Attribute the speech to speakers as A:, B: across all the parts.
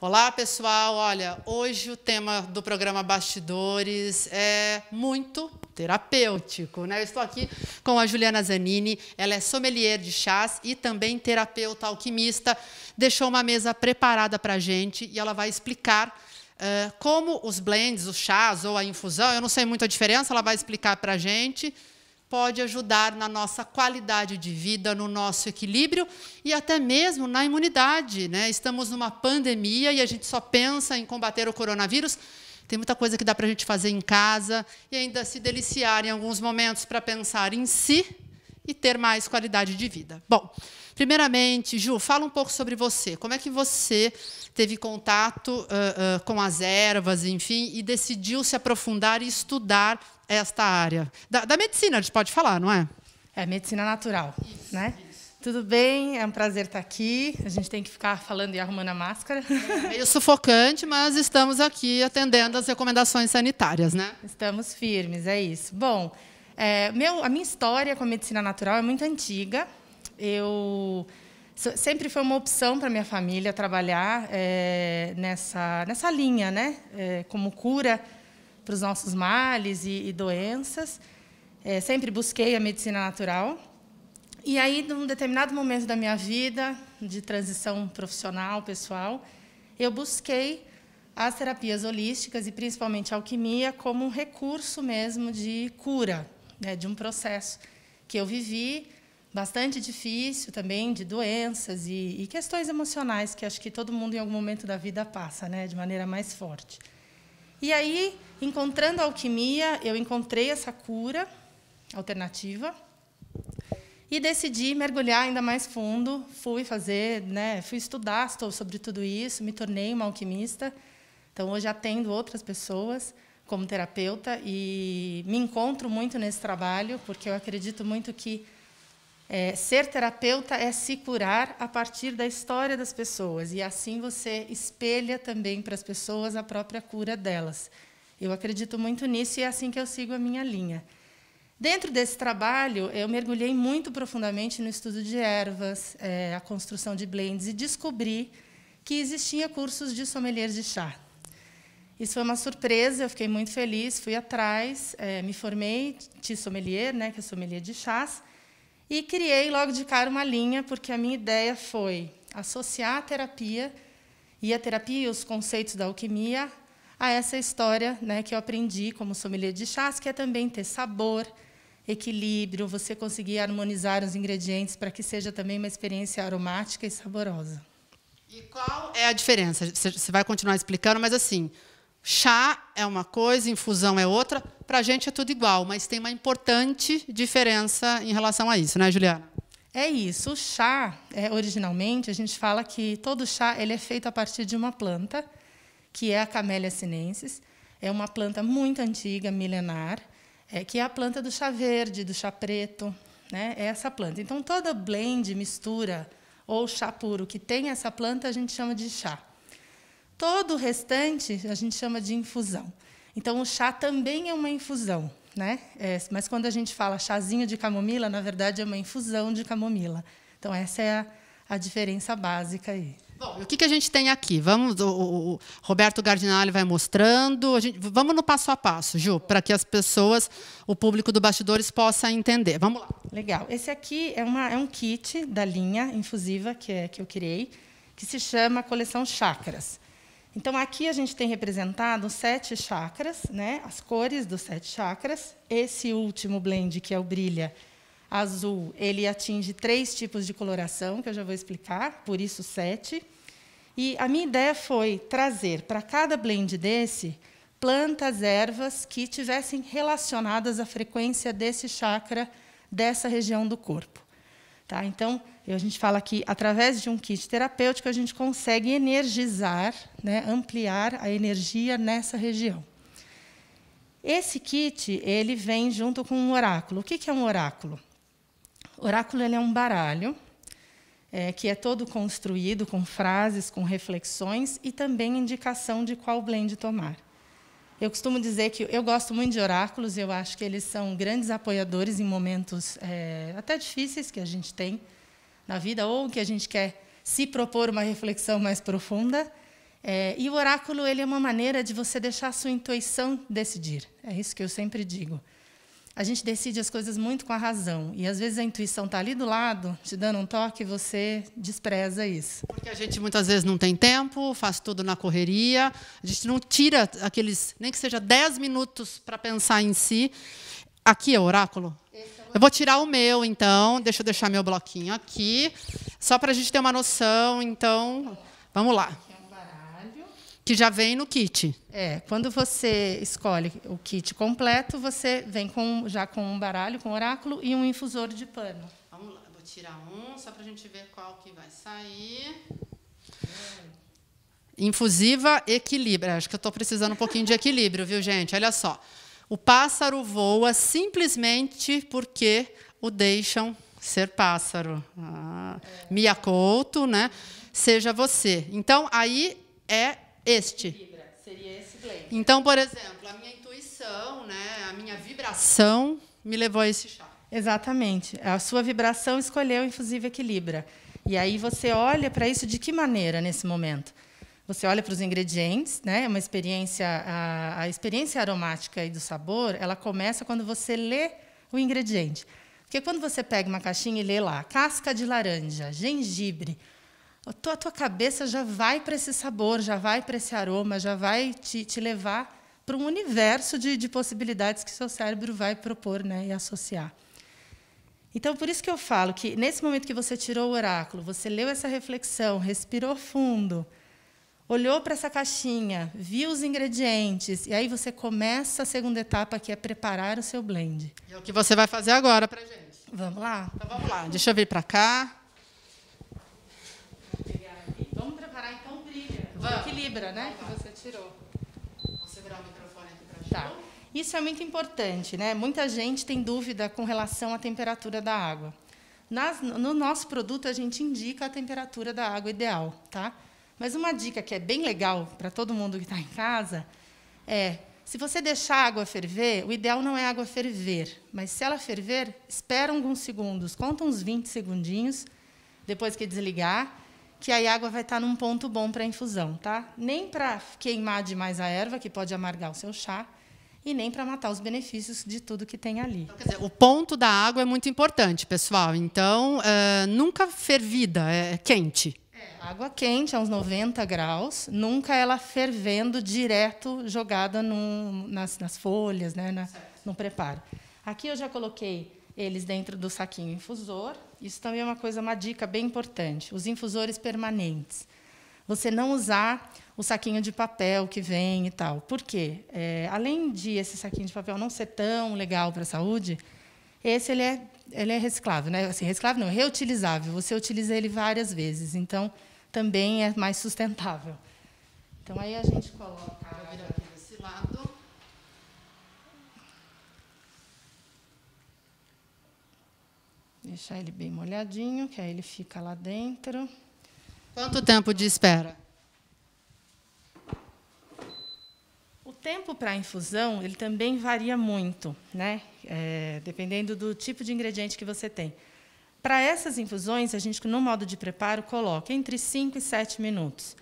A: Olá, pessoal. Olha, hoje o tema do programa Bastidores é muito terapêutico, né? Eu estou aqui com a Juliana Zanini, ela é sommelier de chás e também terapeuta alquimista. Deixou uma mesa preparada para a gente e ela vai explicar uh, como os blends, os chás ou a infusão, eu não sei muito a diferença, ela vai explicar para a gente pode ajudar na nossa qualidade de vida, no nosso equilíbrio e até mesmo na imunidade. Né? Estamos numa pandemia e a gente só pensa em combater o coronavírus. Tem muita coisa que dá para a gente fazer em casa e ainda se deliciar em alguns momentos para pensar em si e ter mais qualidade de vida. Bom, primeiramente, Ju, fala um pouco sobre você. Como é que você teve contato uh, uh, com as ervas, enfim, e decidiu se aprofundar e estudar esta área? Da, da medicina, a gente pode falar, não é? É, medicina natural, isso, né?
B: Isso. Tudo bem, é um prazer estar aqui. A gente tem que ficar falando e arrumando a máscara.
A: É meio sufocante, mas estamos aqui atendendo as recomendações sanitárias, né? Estamos
B: firmes, é isso. Bom, é, meu, a minha história com a medicina natural é muito antiga. Eu sempre foi uma opção para minha família trabalhar é, nessa nessa linha, né? É, como cura para os nossos males e, e doenças. É, sempre busquei a medicina natural. E aí, num determinado momento da minha vida, de transição profissional, pessoal, eu busquei as terapias holísticas e principalmente a alquimia como um recurso mesmo de cura, né, de um processo que eu vivi bastante difícil também de doenças e, e, questões emocionais que acho que todo mundo em algum momento da vida passa, né, de maneira mais forte. E aí Encontrando a alquimia, eu encontrei essa cura alternativa e decidi mergulhar ainda mais fundo. Fui fazer, né, fui estudar sobre tudo isso, me tornei uma alquimista. Então, hoje atendo outras pessoas como terapeuta e me encontro muito nesse trabalho, porque eu acredito muito que é, ser terapeuta é se curar a partir da história das pessoas. E assim você espelha também para as pessoas a própria cura delas. Eu acredito muito nisso e é assim que eu sigo a minha linha. Dentro desse trabalho, eu mergulhei muito profundamente no estudo de ervas, é, a construção de blends e descobri que existia cursos de sommelier de chá. Isso foi uma surpresa, eu fiquei muito feliz, fui atrás, é, me formei de sommelier, né, que é sommelier de chás, e criei logo de cara uma linha, porque a minha ideia foi associar a terapia e a terapia e os conceitos da alquimia a essa história né, que eu aprendi como sommelier de chás, que é também ter sabor, equilíbrio, você conseguir harmonizar os ingredientes para que seja também uma experiência aromática e saborosa.
A: E qual é a diferença? Você vai continuar explicando, mas assim, chá é uma coisa, infusão é outra. Para a gente é tudo igual, mas tem uma importante diferença em relação a isso, né, Juliana? É isso. O chá, é, originalmente, a gente fala que todo chá ele é feito a partir de uma
B: planta que é a Camélia sinensis. É uma planta muito antiga, milenar, é, que é a planta do chá verde, do chá preto, né? É essa planta. Então, toda blend, mistura ou chá puro que tem essa planta, a gente chama de chá. Todo o restante a gente chama de infusão. Então, o chá também é uma infusão, né? É, mas quando a gente fala chazinho de camomila, na verdade é uma infusão de camomila. Então, essa é a, a diferença básica aí. Bom, o que, que
A: a gente tem aqui? Vamos, o, o Roberto Gardinale vai mostrando. Gente, vamos no passo a passo, Ju, para que as pessoas, o público do Bastidores, possa entender. Vamos lá.
B: Legal. Esse aqui é, uma, é um kit da linha infusiva que, é, que eu criei, que se chama Coleção Chakras. Então, aqui a gente tem representado os sete chakras, né? as cores dos sete chakras. Esse último blend, que é o Brilha, azul ele atinge três tipos de coloração, que eu já vou explicar, por isso sete. E a minha ideia foi trazer para cada blend desse plantas, ervas que tivessem relacionadas à frequência desse chakra, dessa região do corpo. Tá? Então, a gente fala que, através de um kit terapêutico, a gente consegue energizar, né, ampliar a energia nessa região. Esse kit ele vem junto com um oráculo. O que é um oráculo? Oráculo é um baralho é, que é todo construído com frases, com reflexões e também indicação de qual blend tomar. Eu costumo dizer que eu gosto muito de oráculos, eu acho que eles são grandes apoiadores em momentos é, até difíceis que a gente tem na vida ou que a gente quer se propor uma reflexão mais profunda. É, e o oráculo ele é uma maneira de você deixar a sua intuição decidir. É isso que eu sempre digo a gente decide as coisas muito com a razão. E às vezes a intuição está ali do lado, te dando um toque, e você despreza isso.
A: Porque a gente muitas vezes não tem tempo, faz tudo na correria, a gente não tira aqueles, nem que seja 10 minutos para pensar em si. Aqui é o oráculo? Eu vou tirar o meu, então. Deixa eu deixar meu bloquinho aqui, só para a gente ter uma noção. Então, vamos lá que já vem no kit. É, quando você escolhe o kit completo,
B: você vem com, já com um baralho, com um oráculo e um infusor de pano.
A: Vamos lá, vou tirar um só para a gente ver qual que vai sair. Infusiva equilíbrio. Acho que eu estou precisando um pouquinho de equilíbrio, viu, gente? Olha só. O pássaro voa simplesmente porque o deixam ser pássaro. Ah, é. Mia Couto, né? Seja você. Então, aí é este. Seria esse blend. Então, por exemplo, a minha intuição, né, a minha vibração me levou a esse chá. Exatamente. A sua vibração escolheu
B: infusiva equilibra. E aí você olha para isso de que maneira nesse momento? Você olha para os ingredientes, né? É uma experiência, a, a, experiência aromática e do sabor, ela começa quando você lê o ingrediente. Porque quando você pega uma caixinha e lê lá, casca de laranja, gengibre, a tua, a tua cabeça já vai para esse sabor, já vai para esse aroma, já vai te, te levar para um universo de, de possibilidades que seu cérebro vai propor né, e associar. Então, por isso que eu falo que, nesse momento que você tirou o oráculo, você leu essa reflexão, respirou fundo, olhou para essa caixinha, viu os ingredientes, e aí você começa a segunda etapa, que é preparar
A: o seu blend. E é o que você vai fazer agora para gente. Vamos lá? Então, vamos lá. Deixa eu vir para cá.
B: Ah. Equilibra, né? Que
A: você tirou. Vou segurar o microfone aqui para
B: Tá. Isso é muito importante, né? Muita gente tem dúvida com relação à temperatura da água. Nas, no nosso produto a gente indica a temperatura da água ideal, tá? Mas uma dica que é bem legal para todo mundo que está em casa é se você deixar a água ferver, o ideal não é a água ferver, mas se ela ferver, espera alguns segundos, conta uns 20 segundinhos, depois que desligar, que aí a água vai estar num ponto bom para infusão, tá? Nem para queimar demais a erva, que pode amargar o seu chá, e nem para matar os benefícios de tudo que tem ali. Então,
A: dizer, o ponto da água é muito importante, pessoal. Então, eh, nunca fervida, é, é quente.
B: É, água quente, a uns 90 graus, nunca ela fervendo direto, jogada nas, nas, folhas, né, na, no preparo. Aqui eu já coloquei eles dentro do saquinho infusor. Isso também é uma coisa, uma dica bem importante. Os infusores permanentes. Você não usar o saquinho de papel que vem e tal. Por quê? É, além de esse saquinho de papel não ser tão legal para a saúde, esse ele é, ele é reciclável, né? Assim, reciclável não, reutilizável. Você utiliza ele várias vezes, então também é mais sustentável.
A: Então aí a gente coloca desse lado
B: Deixar ele bem molhadinho, que aí ele fica lá dentro.
A: Quanto tempo de espera?
B: O tempo para a infusão ele também varia muito, né? É, dependendo do tipo de ingrediente que você tem. Para essas infusões, a gente, no modo de preparo, coloca entre 5 e 7 minutos.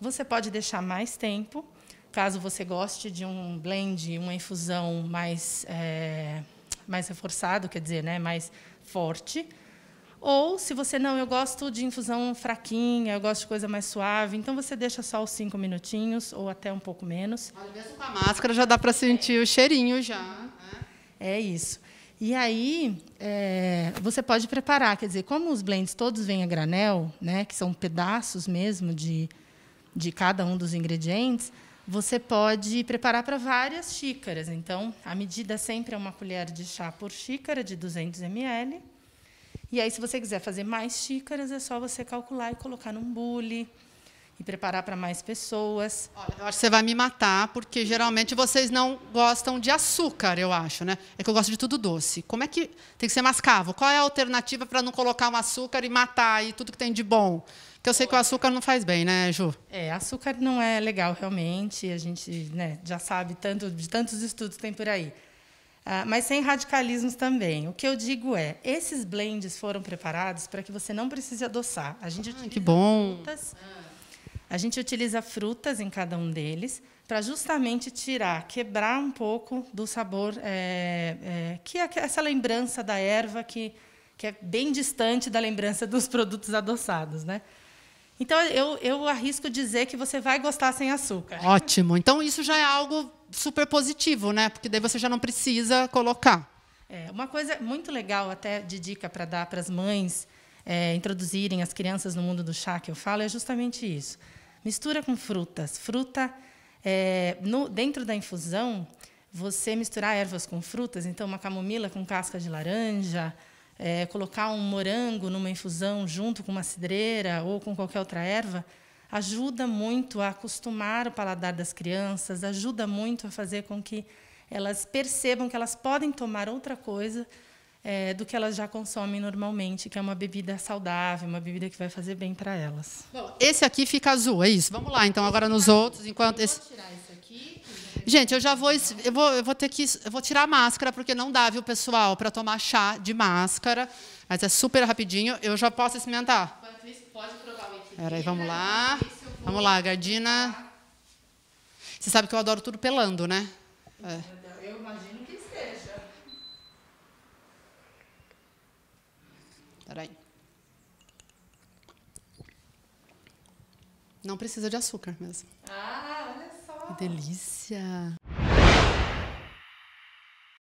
B: Você pode deixar mais tempo, caso você goste de um blend, uma infusão mais, é, mais reforçado, quer dizer, né, mais forte. Ou, se você não, eu gosto de infusão fraquinha, eu gosto de coisa mais suave, então você deixa só os cinco minutinhos ou até um pouco menos. Olha, mesmo
A: com a máscara já dá para sentir o cheirinho já. Né?
B: É isso. E aí é, você pode preparar, quer dizer, como os blends todos vêm a granel, né, que são pedaços mesmo de, de cada um dos ingredientes, você pode preparar para várias xícaras. Então, a medida sempre é uma colher de chá por xícara de 200 ml. E aí, se você quiser fazer mais xícaras, é só você calcular e colocar num bule e preparar para mais
A: pessoas. Olha, eu acho que você vai me matar, porque geralmente vocês não gostam de açúcar, eu acho, né? É que eu gosto de tudo doce. Como é que. Tem que ser mascavo. Qual é a alternativa para não colocar um açúcar e matar e tudo que tem de bom? Porque eu sei que o açúcar não faz bem, né, Ju?
B: É, açúcar não é legal, realmente. A gente né, já sabe tanto, de tantos estudos que tem por aí. Ah, mas sem radicalismos também. O que eu digo é, esses blends foram preparados para que você não precise adoçar. A gente ah, que bom. A gente utiliza frutas em cada um deles para justamente tirar, quebrar um pouco do sabor é, é, que é essa lembrança da erva que, que é bem distante da lembrança
A: dos produtos adoçados, né? Então eu, eu arrisco dizer que você vai gostar sem açúcar. Ótimo. Então isso já é algo super positivo, né? Porque daí você já não precisa colocar.
B: É, uma coisa muito legal até de dica para dar para as mães é, introduzirem as crianças no mundo do chá que eu falo é justamente isso. Mistura com frutas. Fruta, é, no, dentro da infusão, você misturar ervas com frutas, então uma camomila com casca de laranja, é, colocar um morango numa infusão junto com uma cidreira ou com qualquer outra erva, ajuda muito a acostumar o paladar das crianças, ajuda muito a fazer com que elas percebam que elas podem tomar outra coisa é, do que elas já consomem normalmente, que é uma bebida saudável, uma bebida que vai fazer bem para elas. Bom,
A: esse aqui fica azul, é isso. Vamos lá, então, agora nos outros, enquanto esse... É Gente, eu já vou, eu vou, eu vou ter que, eu vou tirar a máscara porque não dá, viu, pessoal, para tomar chá de máscara. Mas é super rapidinho. Eu já posso experimentar. Pode provar Peraí, vamos lá. Vamos lá, Gardina. Você sabe que eu adoro tudo pelando, né? É. Eu imagino Peraí. Não precisa de açúcar mesmo. Ah, olha só! Que delícia!